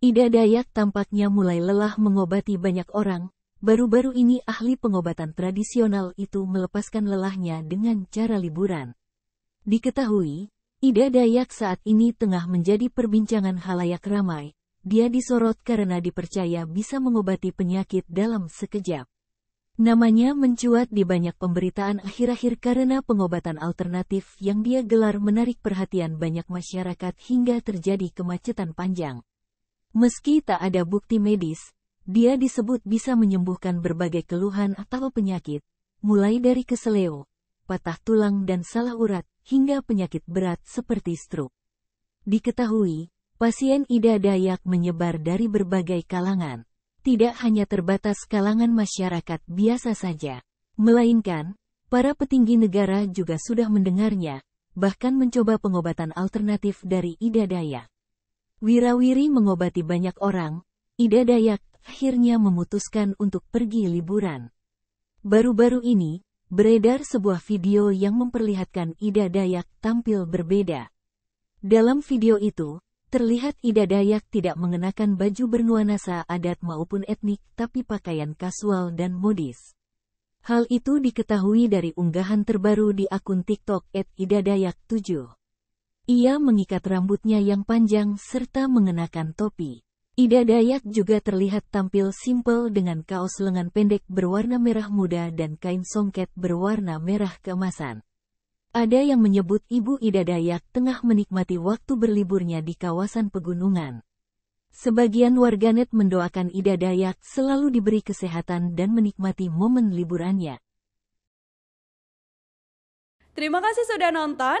Ida Dayak tampaknya mulai lelah mengobati banyak orang. Baru-baru ini ahli pengobatan tradisional itu melepaskan lelahnya dengan cara liburan. Diketahui, Ida Dayak saat ini tengah menjadi perbincangan halayak ramai. Dia disorot karena dipercaya bisa mengobati penyakit dalam sekejap. Namanya mencuat di banyak pemberitaan akhir-akhir karena pengobatan alternatif yang dia gelar menarik perhatian banyak masyarakat hingga terjadi kemacetan panjang. Meski tak ada bukti medis, dia disebut bisa menyembuhkan berbagai keluhan atau penyakit, mulai dari keseleo, patah tulang dan salah urat, hingga penyakit berat seperti stroke. Diketahui, pasien Ida Dayak menyebar dari berbagai kalangan. Tidak hanya terbatas kalangan masyarakat biasa saja, melainkan, para petinggi negara juga sudah mendengarnya, bahkan mencoba pengobatan alternatif dari Ida Dayak. Wirawiri mengobati banyak orang, Ida Dayak akhirnya memutuskan untuk pergi liburan. Baru-baru ini, beredar sebuah video yang memperlihatkan Ida Dayak tampil berbeda. Dalam video itu, terlihat Ida Dayak tidak mengenakan baju bernuansa adat maupun etnik tapi pakaian kasual dan modis. Hal itu diketahui dari unggahan terbaru di akun TikTok @idadayak7. Ia mengikat rambutnya yang panjang serta mengenakan topi. Ida Dayak juga terlihat tampil simpel dengan kaos lengan pendek berwarna merah muda dan kain songket berwarna merah keemasan. Ada yang menyebut Ibu Ida Dayak tengah menikmati waktu berliburnya di kawasan pegunungan. Sebagian warganet mendoakan Ida Dayak selalu diberi kesehatan dan menikmati momen liburannya. Terima kasih sudah nonton.